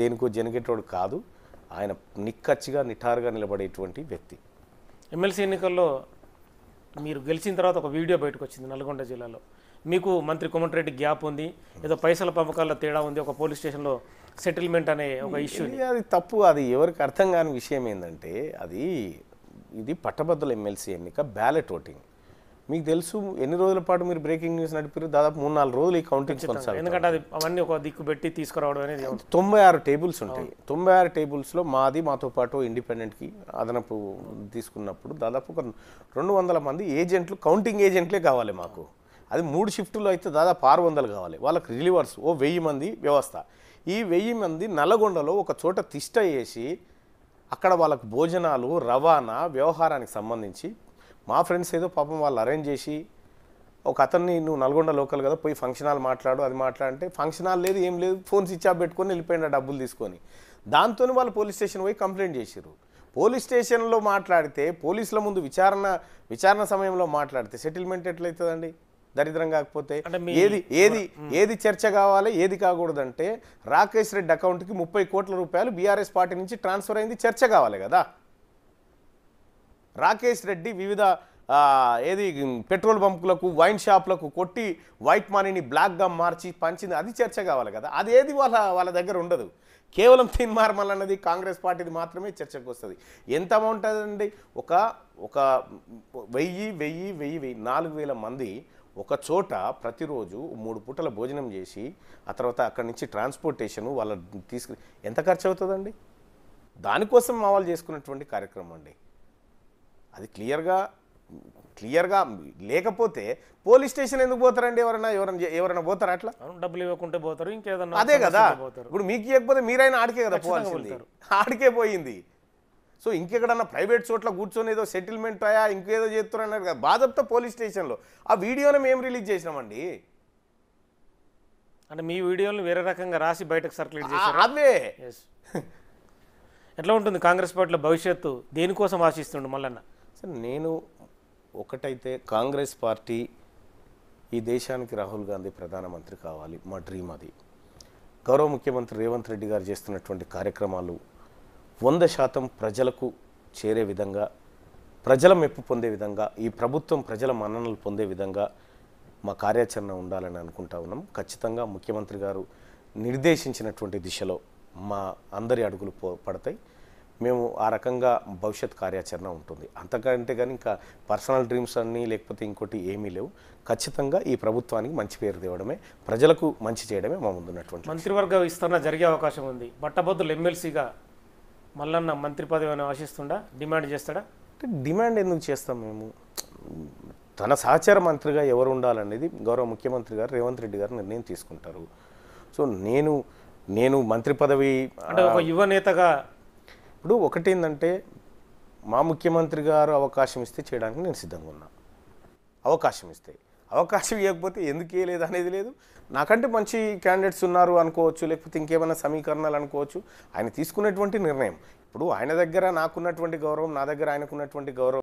దేనికో జనగేటోడు కాదు ఆయన నిక్కచ్చిగా నిఠారుగా నిలబడేటువంటి వ్యక్తి ఎమ్మెల్సీ ఎన్నికల్లో మీరు గెలిచిన తర్వాత ఒక వీడియో బయటకు వచ్చింది నల్గొండ జిల్లాలో మీకు మంత్రి కోమటిరెడ్డి గ్యాప్ ఉంది ఏదో పైసల పంపకాల్లో తేడా ఉంది ఒక పోలీస్ స్టేషన్లో సెటిల్మెంట్ అనే ఒక ఇష్యూ అది తప్పు అది ఎవరికి అర్థం కాని విషయం ఏంటంటే అది ఇది పట్టభద్రుల ఎమ్మెల్సీ ఎన్నిక బ్యాలెట్ ఓటింగ్ మీకు తెలుసు ఎన్ని రోజుల పాటు మీరు బ్రేకింగ్ న్యూస్ నడిపారు దాదాపు మూడు నాలుగు రోజులు ఈ కౌంటింగ్ ఎందుకంటే అది అవన్నీ ఒక దిక్కు పెట్టి తీసుకురావడం అనేది తొంభై ఆరు టేబుల్స్ ఉంటాయి తొంభై ఆరు టేబుల్స్లో మాది మాతో పాటు ఇండిపెండెంట్కి అదనపు తీసుకున్నప్పుడు దాదాపు ఒక రెండు వందల మంది ఏజెంట్లు కౌంటింగ్ ఏజెంట్లే కావాలి మాకు అది మూడు షిఫ్టులు అయితే దాదాపు ఆరు వందలు కావాలి వాళ్ళకి రిలీవర్స్ ఓ వెయ్యి మంది వ్యవస్థ ఈ వెయ్యి మంది నల్లగొండలో ఒక చోట తిష్ట వేసి అక్కడ వాళ్ళకు భోజనాలు రవాణా వ్యవహారానికి సంబంధించి మా ఫ్రెండ్స్ ఏదో పాపం వాళ్ళు అరేంజ్ చేసి ఒక అతన్ని నువ్వు నల్గొండ లోకల్ కదా పోయి ఫంక్షన్ హాల్ మాట్లాడు అది మాట్లాడంటే ఫంక్షన్ హాల్ లేదు ఏం లేదు ఫోన్ స్విచ్ ఆఫ్ పెట్టుకొని వెళ్ళిపోయిన డబ్బులు తీసుకొని దాంతోనే వాళ్ళు పోలీస్ స్టేషన్ పోయి కంప్లైంట్ చేశారు పోలీస్ స్టేషన్లో మాట్లాడితే పోలీసుల ముందు విచారణ విచారణ సమయంలో మాట్లాడితే సెటిల్మెంట్ ఎట్లయితుందండి దరిద్రం కాకపోతే ఏది ఏది ఏది చర్చ కావాలి ఏది కాకూడదంటే రాకేష్ రెడ్డి అకౌంట్కి ముప్పై కోట్ల రూపాయలు బీఆర్ఎస్ పార్టీ నుంచి ట్రాన్స్ఫర్ అయింది చర్చ కావాలి కదా రాకేష్ రెడ్డి వివిధ ఏది పెట్రోల్ పంపులకు వైన్ షాప్లకు కొట్టి వైట్ మనీని బ్లాక్గా మార్చి పంచింది అది చర్చ కావాలి కదా అది ఏది వాళ్ళ వాళ్ళ దగ్గర ఉండదు కేవలం మార్మల్ అన్నది కాంగ్రెస్ పార్టీది మాత్రమే చర్చకు వస్తుంది ఎంత అమౌంట్ అండి ఒక ఒక వెయ్యి వెయ్యి వెయ్యి వెయ్యి నాలుగు వేల మంది ఒక చోట ప్రతిరోజు మూడు పూటల భోజనం చేసి ఆ తర్వాత అక్కడి నుంచి ట్రాన్స్పోర్టేషన్ వాళ్ళ తీసుకు ఎంత ఖర్చు అవుతుందండి దానికోసం మా వాళ్ళు చేసుకున్నటువంటి కార్యక్రమం అండి అది క్లియర్గా క్లియర్గా లేకపోతే పోలీస్ స్టేషన్ ఎందుకు పోతారండి ఎవరైనా ఎవరైనా ఎవరైనా పోతారు అట్లా డబ్బులు ఇవ్వకుంటే పోతారు ఇంకేదన్నా అదే కదా ఇప్పుడు మీకు ఇవ్వకపోతే మీరైనా ఆడికే కదా పోవాల్సింది ఆడికే పోయింది సో ఇంకెక్కడన్నా ప్రైవేట్ చోట్ల కూర్చొని ఏదో సెటిల్మెంట్ అయ్యా ఇంకేదో చేస్తున్నారు కదా బాధప్తా పోలీస్ స్టేషన్లో ఆ వీడియోని మేము రిలీజ్ చేసినామండి అంటే మీ వీడియోలు వేరే రకంగా రాసి బయటకు సర్క్యులేట్ చేశారు అవే ఎట్లా ఉంటుంది కాంగ్రెస్ పార్టీలో భవిష్యత్తు దేనికోసం ఆశిస్తుండు మళ్ళీ సార్ నేను ఒకటైతే కాంగ్రెస్ పార్టీ ఈ దేశానికి రాహుల్ గాంధీ ప్రధానమంత్రి కావాలి మా డ్రీమ్ అది గౌరవ ముఖ్యమంత్రి రేవంత్ రెడ్డి గారు చేస్తున్నటువంటి కార్యక్రమాలు వంద శాతం ప్రజలకు చేరే విధంగా ప్రజల మెప్పు పొందే విధంగా ఈ ప్రభుత్వం ప్రజల మన్ననలు పొందే విధంగా మా కార్యాచరణ ఉండాలని అనుకుంటా ఉన్నాం ఖచ్చితంగా ముఖ్యమంత్రి గారు నిర్దేశించినటువంటి దిశలో మా అందరి అడుగులు పడతాయి మేము ఆ రకంగా భవిష్యత్ కార్యాచరణ ఉంటుంది అంతకంటే కానీ ఇంకా పర్సనల్ డ్రీమ్స్ అన్నీ లేకపోతే ఇంకోటి ఏమీ లేవు ఖచ్చితంగా ఈ ప్రభుత్వానికి మంచి పేరు తేవడమే ప్రజలకు మంచి చేయడమే మా ముందున్నటువంటి మంత్రివర్గ విస్తరణ జరిగే అవకాశం ఉంది బట్టబద్దులు ఎమ్మెల్సీగా మల్లన్న మంత్రి అని ఆశిస్తుండా డిమాండ్ చేస్తాడా డిమాండ్ ఎందుకు చేస్తాం మేము తన సహచార మంత్రిగా ఎవరు ఉండాలనేది గౌరవ ముఖ్యమంత్రి గారు రేవంత్ రెడ్డి గారు నిర్ణయం తీసుకుంటారు సో నేను నేను మంత్రి పదవి అంటే ఒక యువ నేతగా ఇప్పుడు ఒకటి ఏంటంటే మా ముఖ్యమంత్రి గారు అవకాశం ఇస్తే చేయడానికి నేను సిద్ధంగా ఉన్నా అవకాశం ఇస్తే అవకాశం ఇవ్వకపోతే ఎందుకే లేదు అనేది లేదు నాకంటే మంచి క్యాండిడేట్స్ ఉన్నారు అనుకోవచ్చు లేకపోతే ఇంకేమైనా సమీకరణాలు అనుకోవచ్చు ఆయన తీసుకున్నటువంటి నిర్ణయం ఇప్పుడు ఆయన దగ్గర నాకున్నటువంటి గౌరవం నా దగ్గర ఆయనకున్నటువంటి గౌరవం